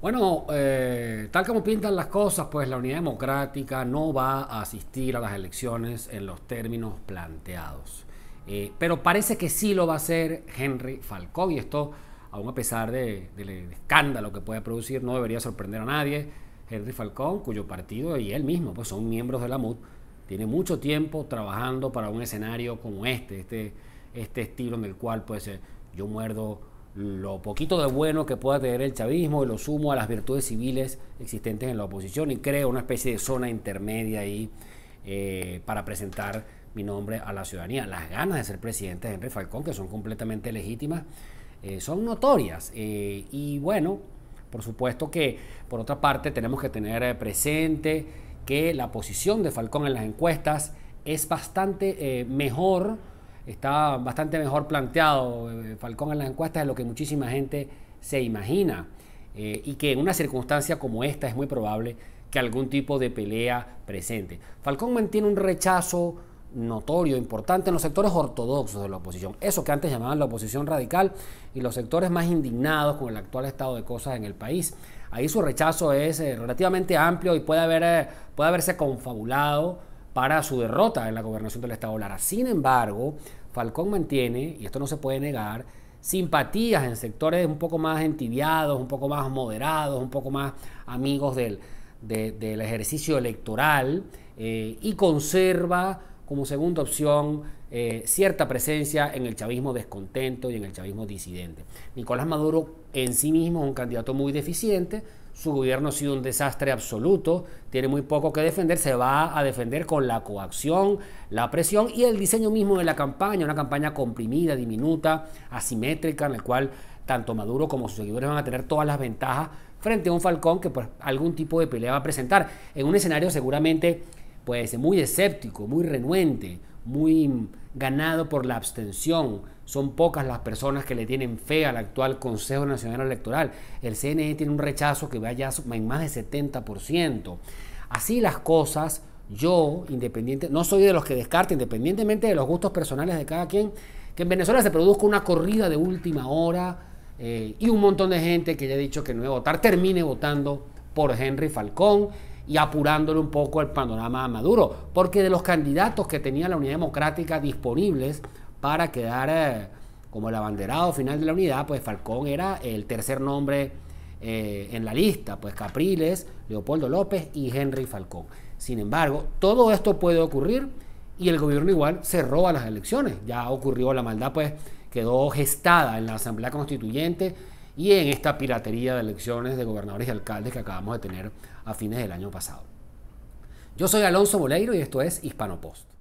Bueno, eh, tal como pintan las cosas, pues la Unidad Democrática no va a asistir a las elecciones en los términos planteados. Eh, pero parece que sí lo va a hacer Henry Falcón y esto, aun a pesar del escándalo que puede producir, no debería sorprender a nadie. Henry Falcón, cuyo partido y él mismo pues, son miembros de la MUD, tiene mucho tiempo trabajando para un escenario como este, este, este estilo en el cual puede eh, ser yo muerdo lo poquito de bueno que pueda tener el chavismo y lo sumo a las virtudes civiles existentes en la oposición y creo una especie de zona intermedia ahí eh, para presentar mi nombre a la ciudadanía. Las ganas de ser presidente de Henry Falcón, que son completamente legítimas, eh, son notorias. Eh, y bueno, por supuesto que por otra parte tenemos que tener presente que la posición de Falcón en las encuestas es bastante mejor está bastante mejor planteado eh, Falcón en las encuestas de lo que muchísima gente se imagina. Eh, y que en una circunstancia como esta es muy probable que algún tipo de pelea presente. Falcón mantiene un rechazo notorio, importante en los sectores ortodoxos de la oposición, eso que antes llamaban la oposición radical y los sectores más indignados con el actual estado de cosas en el país. Ahí su rechazo es eh, relativamente amplio y puede, haber, puede haberse confabulado para su derrota en la gobernación del Estado Lara. Sin embargo, Falcón mantiene, y esto no se puede negar, simpatías en sectores un poco más entibiados, un poco más moderados, un poco más amigos del, ejercicio electoral eh, y conserva como segunda opción eh, cierta presencia en el chavismo descontento y en el chavismo disidente. Nicolás Maduro en sí mismo es un candidato muy deficiente, su gobierno ha sido un desastre absoluto, tiene muy poco que defender, se va a defender con la coacción, la presión y el diseño mismo de la campaña, una campaña comprimida, diminuta, asimétrica, en la cual tanto Maduro como sus seguidores van a tener todas las ventajas frente a un Falcón que pues, algún tipo de pelea va a presentar, en un escenario seguramente pues muy escéptico, muy renuente, muy ganado por la abstención. Son pocas las personas que le tienen fe al actual Consejo Nacional Electoral. El CNE tiene un rechazo que va ya en más de 70%. Así las cosas, yo, independiente, no soy de los que descarte, independientemente de los gustos personales de cada quien, que en Venezuela se produzca una corrida de última hora eh, y un montón de gente que ya ha dicho que no va a votar, termine votando por Henry Falcón y apurándole un poco el panorama a Maduro, porque de los candidatos que tenía la Unidad Democrática disponibles para quedar eh, como el abanderado final de la unidad, pues Falcón era el tercer nombre eh, en la lista, pues Capriles, Leopoldo López y Henry Falcón. Sin embargo, todo esto puede ocurrir y el gobierno igual se roba las elecciones. Ya ocurrió la maldad, pues quedó gestada en la Asamblea Constituyente y en esta piratería de elecciones de gobernadores y alcaldes que acabamos de tener a fines del año pasado. Yo soy Alonso Boleiro y esto es Hispanopost.